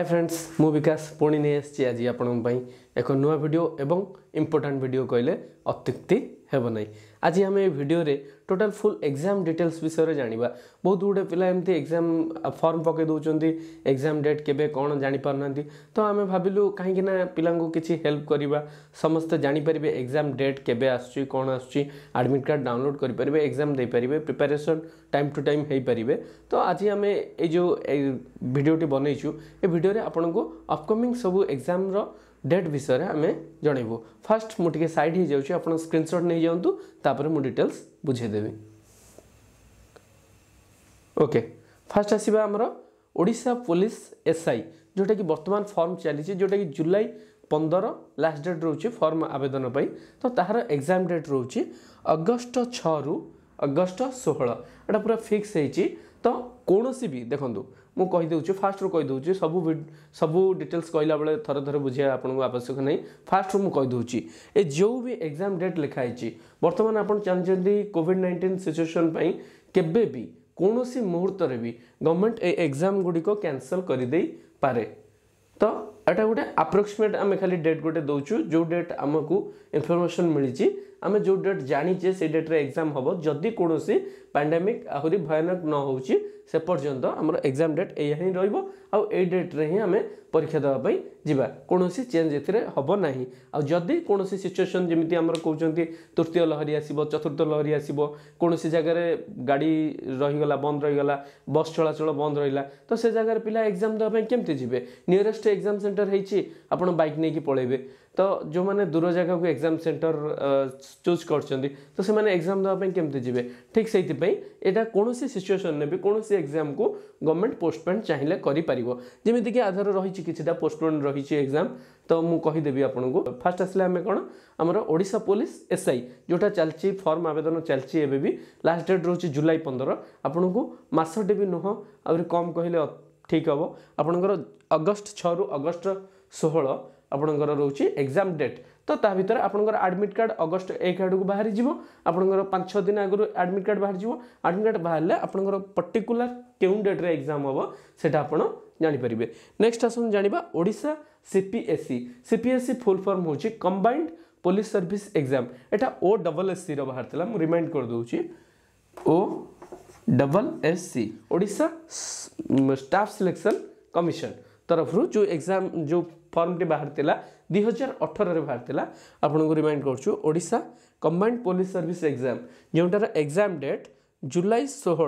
hi friends मु विकास पुणी नहीं आज आप ଏକ ନୂଆ ଭିଡ଼ିଓ ଏବଂ ଇମ୍ପୋର୍ଟାଣ୍ଟ ଭିଡ଼ିଓ କହିଲେ ଅତ୍ୟୁକ୍ତି ହେବ ନାହିଁ ଆଜି ଆମେ ଏ ଭିଡ଼ିଓରେ ଟୋଟାଲ୍ ଫୁଲ୍ ଏକ୍ଜାମ୍ ଡିଟେଲ୍ସ ବିଷୟରେ ଜାଣିବା ବହୁତ ଗୁଡ଼ିଏ ପିଲା ଏମିତି ଏକ୍ଜାମ୍ ଫର୍ମ ପକାଇ ଦେଉଛନ୍ତି ଏକ୍ଜାମ୍ ଡେଟ୍ କେବେ କ'ଣ ଜାଣିପାରୁନାହାନ୍ତି ତ ଆମେ ଭାବିଲୁ କାହିଁକି ନା ପିଲାଙ୍କୁ କିଛି ହେଲ୍ପ କରିବା ସମସ୍ତେ ଜାଣିପାରିବେ ଏକ୍ଜାମ୍ ଡେଟ୍ କେବେ ଆସୁଛି କ'ଣ ଆସୁଛି ଆଡ଼ମିଟ୍ କାର୍ଡ଼ ଡାଉନଲୋଡ଼୍ କରିପାରିବେ ଏକ୍ଜାମ୍ ଦେଇପାରିବେ ପ୍ରିପାରେସନ୍ ଟାଇମ୍ ଟୁ ଟାଇମ୍ ହେଇପାରିବେ ତ ଆଜି ଆମେ ଏଇ ଯେଉଁ ଭିଡ଼ିଓଟି ବନେଇଛୁ ଏ ଭିଡ଼ିଓରେ ଆପଣଙ୍କୁ ଅପକମିଂ ସବୁ ଏକ୍ଜାମ୍ର ডেট বিষয়ে আমি জনাইবু ফার্স্ট মু টিকে সাইড হয়ে যাচ্ছি আপনার স্ক্রিনশট নিয়ে যাতে তাপরে মু ডিটেলস বুঝাইদেবি ওকে ফার্স্ট আসবা আমার ওড়িশা পুলিশ এসআই যেটাকি বর্তমান ফর্ম চালিছে যেটাকি জুলাই পনেরো লাস্ট ডেট রয়েছে ফর্ম আবেদন পাই তো তাহার এক্সাম ডেট রয়েছে অগস্ট ছু অগস্ট ষোহল এটা পুরা ফিক্স হয়েছি তো কৌশি বি দেখুন ମୁଁ କହିଦେଉଛି ଫାଷ୍ଟରୁ କହିଦେଉଛି ସବୁ ସବୁ ଡିଟେଲ୍ସ କହିଲା ବେଳେ ଥରେ ଥରେ ବୁଝିବା ଆପଣଙ୍କୁ ଆବଶ୍ୟକ ନାହିଁ ଫାଷ୍ଟରୁ ମୁଁ କହିଦେଉଛି ଏ ଯେଉଁ ବି ଏକ୍ଜାମ୍ ଡେଟ୍ ଲେଖା ହେଇଛି ବର୍ତ୍ତମାନ ଆପଣ ଜାଣିଛନ୍ତି କୋଭିଡ଼ ନାଇଣ୍ଟିନ୍ ସିଚୁଏସନ୍ ପାଇଁ କେବେ ବି କୌଣସି ମୁହୂର୍ତ୍ତରେ ବି ଗଭର୍ଣ୍ଣମେଣ୍ଟ ଏ ଏକ୍ଜାମ୍ ଗୁଡ଼ିକ କ୍ୟାନସଲ୍ କରିଦେଇପାରେ ତ এটা গোটে ଆପ୍ରୋକ୍ସିମେଟ୍ ଆମେ ଖାଲି ଡେଟ୍ ଗୋଟେ ଦେଉଛୁ ଯେଉଁ ଡେଟ୍ ଆମକୁ ଇନଫର୍ମେସନ୍ ମିଳିଛି ଆମେ ଯେଉଁ ଡେଟ୍ ଜାଣିଛେ ସେଇ ଡେଟ୍ରେ ଏକ୍ଜାମ୍ ହେବ ଯଦି କୌଣସି ପାଣ୍ଡେମିକ୍ ଆହୁରି ଭୟାନକ ନ ହେଉଛି ସେ ପର୍ଯ୍ୟନ୍ତ ଆମର ଏକ୍ଜାମ୍ ଡେଟ୍ ଏଇଆ ହିଁ ରହିବ ଆଉ ଏଇ ଡେଟ୍ରେ ହିଁ ଆମେ ପରୀକ୍ଷା ଦେବା ପାଇଁ ଯିବା କୌଣସି ଚେଞ୍ଜ ଏଥିରେ ହେବ ନାହିଁ ଆଉ ଯଦି କୌଣସି ସିଚୁଏସନ୍ ଯେମିତି ଆମର କହୁଛନ୍ତି ତୃତୀୟ ଲହରୀ ଆସିବ ଚତୁର୍ଥ ଲହରୀ ଆସିବ କୌଣସି ଜାଗାରେ ଗାଡ଼ି ରହିଗଲା ବନ୍ଦ ରହିଗଲା ବସ୍ ଚଳାଚଳ ବନ୍ଦ ରହିଲା ତ ସେ ଜାଗାରେ ପିଲା ଏକ୍ଜାମ୍ ଦେବା ପାଇଁ କେମିତି ଯିବେ ନିୟରେଷ୍ଟ ଏକ୍ଜାମ୍ ସେଣ୍ଟର সেন্টর হয়েছি আপনার বাইক নিয়ে পড়াইবে তো যে দূর জায়গাকে এক্সাম সেন্টর চুজ করছেন তো সে এক্সাম দেওয়া কেমতি যাবে ঠিক সেইপাই এটা কোণী সিচুয়েসন বি কোণী এক্সাম কু গভর্নমেন্ট পোস্টপোন চাইলে করে পাব যেমিকি আধার রয়েছে কিছুটা পোস্টপোন রয়েছে এক্সাম তো মু কহিদেবি আপনার ফার্স্ট আসলে আমি কোণ আমার ওড়শা পুলিশ এসআই যেটা চালছি ফর্ম আবেদন চালছি এবে বি লাস্ট ডেট রয়েছে জুলাই পনেরো আপনার মাসটে বি নুহ আহরি কম কহিলে ঠিক হব আপনার অগস্ট ছু অগস্ট ষোহল আপনার রয়েছে এক্সাম ডেট তো তা ভিতরে আপনার আডমিট কার্ড অগস্ট এক আড়ক বাহারি যাব আপনার পাঁচ ছ দিন আগর আডমিট কার্ড বাহারি যাব আডমিট কার্ড বাহারে আপনার পর্টিকুলার কেউ ডেট্রে এক্সাম হব সেটা আপনার জাঁপারে নেক্সট আসুন জাঁয়া Odisha CPSC CPSC full form হচ্ছে কম্বাইন্ড পুলিশ সর্ভিস এক্সাম এটা ও ডবল এস সি বাহার লা মু রিমাইন্ড করে দেছি ও double S C Odisha staff selection commission तरफ जो एग्जाम जो फर्म टी बाहर दुई हजार अठर बाहर आपन को रिमाइंड करा कम्बाइंड पुलिस सर्विस एग्जाम जोटार एग्जाम डेट जुलाई षोह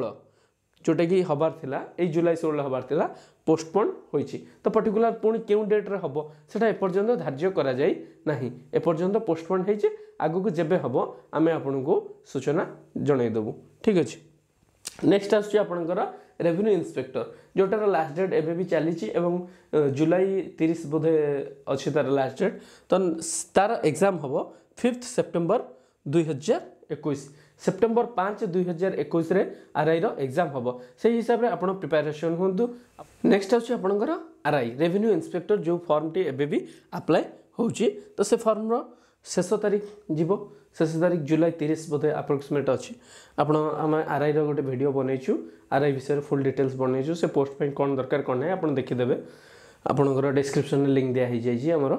जोटा कि हबार था ये जुलाई षोह हबार था पोस्टपोन हो तो पर्टिकुला पुणी क्यों डेट्रे हम से एपर्यंत धार्य करना एपर्यंत पोस्टपोन जब हम आम आपन को सूचना जनईदेबू ठीक अच्छे ନେକ୍ସଟ ଆସୁଛି ଆପଣଙ୍କର ରେଭିନ୍ୟୁ ଇନ୍ସପେକ୍ଟର ଯେଉଁଟାର ଲାଷ୍ଟ ଡେଟ୍ ଏବେ ବି ଚାଲିଛି ଏବଂ ଜୁଲାଇ ତିରିଶ ବୋଧେ ଅଛି ତା'ର ଲାଷ୍ଟ ଡେଟ୍ ତ ତା'ର ଏକ୍ଜାମ୍ ହେବ ଫିଫ୍ଥ ସେପ୍ଟେମ୍ବର ଦୁଇହଜାର ଏକୋଇଶ ସେପ୍ଟେମ୍ବର ପାଞ୍ଚ ଦୁଇହଜାର ଏକୋଇଶରେ ଆର୍ଆଇର ଏକ୍ଜାମ୍ ହେବ ସେହି ହିସାବରେ ଆପଣ ପ୍ରିପାରେସନ୍ ହୁଅନ୍ତୁ ନେକ୍ସଟ ଆସୁଛି ଆପଣଙ୍କର ଆର୍ଆଇ ରେଭିନ୍ୟୁ ଇନ୍ସପେକ୍ଟର ଯେଉଁ ଫର୍ମଟି ଏବେ ବି ଆପ୍ଲାଏ ହେଉଛି ତ ସେ ଫର୍ମର ଶେଷ ତାରିଖ ଯିବ ଶେଷ ତାରିଖ ଜୁଲାଇ ତିରିଶ ବୋଧେ ଆପ୍ରୋକ୍ସିମେଟ୍ ଅଛି ଆପଣ ଆମେ ଆର୍ଆଇର ଗୋଟେ ଭିଡ଼ିଓ ବନେଇଛୁ ଆର୍ଆଇ ବିଷୟରେ ଫୁଲ୍ ଡିଟେଲ୍ସ ବନେଇଛୁ ସେ ପୋଷ୍ଟ ପାଇଁ କ'ଣ ଦରକାର କ'ଣ ନାହିଁ ଆପଣ ଦେଖିଦେବେ ଆପଣଙ୍କର ଡିସ୍କ୍ରିପ୍ସନ୍ରେ ଲିଙ୍କ୍ ଦିଆ ହେଇଯାଇଛି ଆମର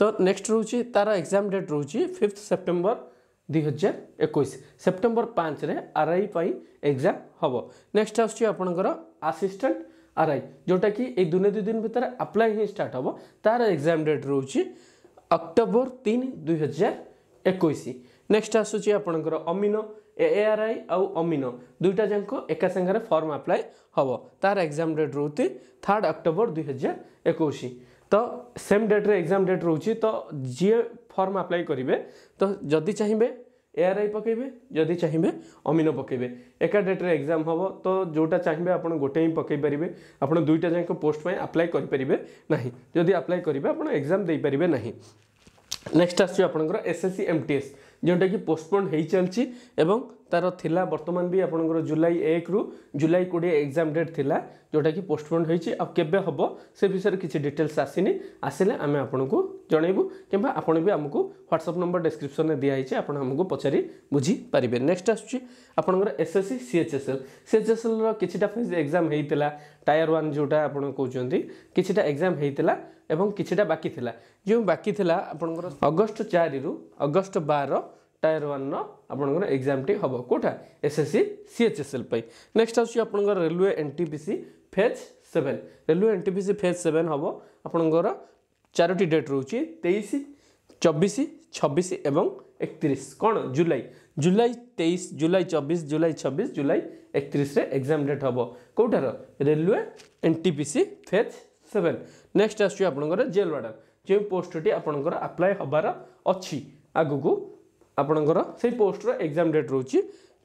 ତ ନେକ୍ସଟ ରହୁଛି ତା'ର ଏକ୍ଜାମ୍ ଡେଟ୍ ରହୁଛି ଫିଫ୍ଥ ସେପ୍ଟେମ୍ବର ଦୁଇ ହଜାର ଏକୋଇଶ ସେପ୍ଟେମ୍ବର ପାଞ୍ଚରେ ଆର୍ଆଇ ପାଇଁ ଏକ୍ଜାମ୍ ହେବ ନେକ୍ସଟ ଆସୁଛି ଆପଣଙ୍କର ଆସିଷ୍ଟାଣ୍ଟ ଆର୍ଆଇ ଯେଉଁଟାକି ଏଇ ଦିନେ ଦୁଇ ଦିନ ଭିତରେ ଆପ୍ଲାଏ ହିଁ ଷ୍ଟାର୍ଟ ହେବ ତା'ର ଏକ୍ଜାମ୍ ଡେଟ୍ ରହୁଛି ଅକ୍ଟୋବର ତିନି ଦୁଇ ହଜାର ଏକୋଇଶ ନେକ୍ସଟ ଆସୁଛି ଆପଣଙ୍କର ଅମିନ ଏଆର୍ଆଇ ଆଉ ଅମିନ ଦୁଇଟା ଯାକ ଏକା ସାଙ୍ଗରେ ଫର୍ମ ଆପ୍ଲାଏ ହେବ ତାର ଏକ୍ଜାମ୍ ଡେଟ୍ ରହୁଛି ଥାର୍ଡ଼ ଅକ୍ଟୋବର ଦୁଇ ହଜାର ଏକୋଇଶ ତ ସେମ୍ ଡେଟ୍ରେ ଏକ୍ଜାମ୍ ଡେଟ୍ ରହୁଛି ତ ଯିଏ ଫର୍ମ ଆପ୍ଲାଏ କରିବେ ତ ଯଦି ଚାହିଁବେ एआर आई पकेबे जदि चाहिए अमिनो पकेबे एका डेट्रे रे एग्जाम हबो तो जोटा चाहिए आप गोटे ही पकेई परिबे आपण दुईटा जें पोस्ट आप्लाय करेंगे ना परिबे नाही जदि अप्लाई करिबे आपण एग्जाम देई परिबे नाही नेक्स्ट आछु आपण एसएससी एमटीएस जोंटा की पोस्टपोन हो चलची ତାର ଥିଲା ବର୍ତ୍ତମାନ ବି ଆପଣଙ୍କର ଜୁଲାଇ ଏକରୁ ଜୁଲାଇ କୋଡ଼ିଏ ଏକ୍ଜାମ୍ ଡେଟ୍ ଥିଲା ଯେଉଁଟାକି ପୋଷ୍ଟପୋଣ୍ଡ ହୋଇଛି ଆଉ କେବେ ହେବ ସେ ବିଷୟରେ କିଛି ଡିଟେଲ୍ସ ଆସିନି ଆସିଲେ ଆମେ ଆପଣଙ୍କୁ ଜଣାଇବୁ କିମ୍ବା ଆପଣ ବି ଆମକୁ ହ୍ୱାଟ୍ସଅପ୍ ନମ୍ବର ଡେସ୍କ୍ରିପ୍ସନ୍ରେ ଦିଆହେଇଛି ଆପଣ ଆମକୁ ପଚାରି ବୁଝିପାରିବେ ନେକ୍ସଟ ଆସୁଛି ଆପଣଙ୍କର ଏସ୍ ଏସ୍ ସି ସିଏଚ୍ଏସ୍ଏଲ୍ ସିଏଚ୍ଏସ୍ଏଲ୍ର କିଛିଟା ଏକ୍ଜାମ୍ ହେଇଥିଲା ଟାୟାର ୱାନ୍ ଯେଉଁଟା ଆପଣ କହୁଛନ୍ତି କିଛିଟା ଏକ୍ଜାମ୍ ହେଇଥିଲା ଏବଂ କିଛିଟା ବାକି ଥିଲା ଯେଉଁ ବାକି ଥିଲା ଆପଣଙ୍କର ଅଗଷ୍ଟ ଚାରିରୁ ଅଗଷ୍ଟ ବାର ଟାୟାର ୱାନ୍ର ଆପଣଙ୍କର ଏକ୍ଜାମ୍ଟି ହେବ କେଉଁଟା ଏସ୍ଏସ୍ସି ସିଏଚ୍ଏସ୍ଏଲ୍ ପାଇଁ ନେକ୍ସଟ ଆସୁଛି ଆପଣଙ୍କର railway N T P C phase seven railway N T P C phase seven ହେବ ଆପଣଙ୍କର ଚାରୋଟି ଡେଟ୍ ରହୁଛି ତେଇଶ ଚବିଶ ଛବିଶ ଏବଂ একত্রিশ কোণ জুলাই জুলাই তেইশ জুলাই চব্বিশ জুলাই ছবিশ জুলাই একত্রিশে এক্সাম ডেট হব কোটার railway NTPC phase seven next আসছে আপনার জেল ওয়ার্ডার যে পোস্টটি আপনার আপ্লাই হবার অগুক ଆପଣଙ୍କର ସେଇ ପୋଷ୍ଟର ଏକ୍ଜାମ୍ ଡେଟ୍ ରହୁଛି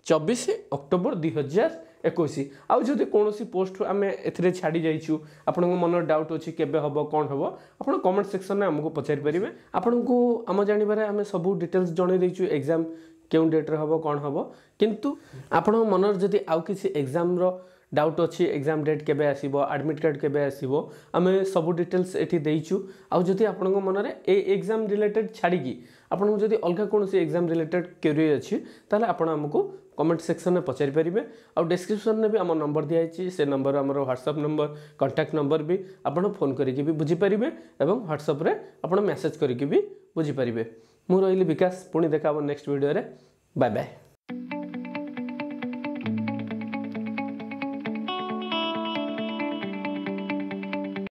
ଚବିଶ ଅକ୍ଟୋବର ଦୁଇ ହଜାର ଏକୋଇଶ ଆଉ ଯଦି କୌଣସି ପୋଷ୍ଟ ଆମେ ଏଥିରେ ଛାଡ଼ି ଯାଇଛୁ ଆପଣଙ୍କ ମନରେ ଡାଉଟ୍ ଅଛି କେବେ ହେବ କ'ଣ ହେବ ଆପଣ କମେଣ୍ଟ ସେକ୍ସନ୍ରେ ଆମକୁ ପଚାରିପାରିବେ ଆପଣଙ୍କୁ ଆମ ଜାଣିବାରେ ଆମେ ସବୁ ଡିଟେଲ୍ସ ଜଣାଇ ଦେଇଛୁ ଏକ୍ଜାମ୍ କେଉଁ ଡେଟ୍ରେ ହେବ କ'ଣ ହେବ କିନ୍ତୁ ଆପଣଙ୍କ ମନରେ ଯଦି ଆଉ କିଛି ଏକ୍ଜାମ୍ର ଡାଉଟ୍ ଅଛି ଏକ୍ଜାମ୍ ଡେଟ୍ କେବେ ଆସିବ ଆଡ଼ମିଟ୍ କାର୍ଡ଼ କେବେ ଆସିବ ଆମେ ସବୁ ଡିଟେଲ୍ସ ଏଠି ଦେଇଛୁ ଆଉ ଯଦି ଆପଣଙ୍କ ମନରେ ଏ ଏକ୍ଜାମ୍ ରିଲେଟେଡ୍ ଛାଡ଼ିକି ଆପଣଙ୍କୁ ଯଦି ଅଲଗା କୌଣସି ଏକ୍ଜାମ୍ ରିଲେଟେଡ୍ କ୍ୱେରି ଅଛି ତାହେଲେ ଆପଣ ଆମକୁ କମେଣ୍ଟ ସେକ୍ସନରେ ପଚାରି ପାରିବେ ଆଉ ଡେସ୍କ୍ରିପସନ୍ରେ ବି ଆମ ନମ୍ବର ଦିଆହେଇଛି ସେ ନମ୍ବର ଆମର ହ୍ୱାଟ୍ସଆପ୍ ନମ୍ବର କଣ୍ଟାକ୍ଟ ନମ୍ବର ବି ଆପଣ ଫୋନ୍ କରିକି ବି ବୁଝିପାରିବେ ଏବଂ ହ୍ୱାଟ୍ସଆପ୍ରେ ଆପଣ ମେସେଜ୍ କରିକି ବି ବୁଝିପାରିବେ ମୁଁ ରହିଲି ବିକାଶ ପୁଣି ଦେଖା ହେବ ନେକ୍ସଟ ଭିଡ଼ିଓରେ ବାଏ ବାଏ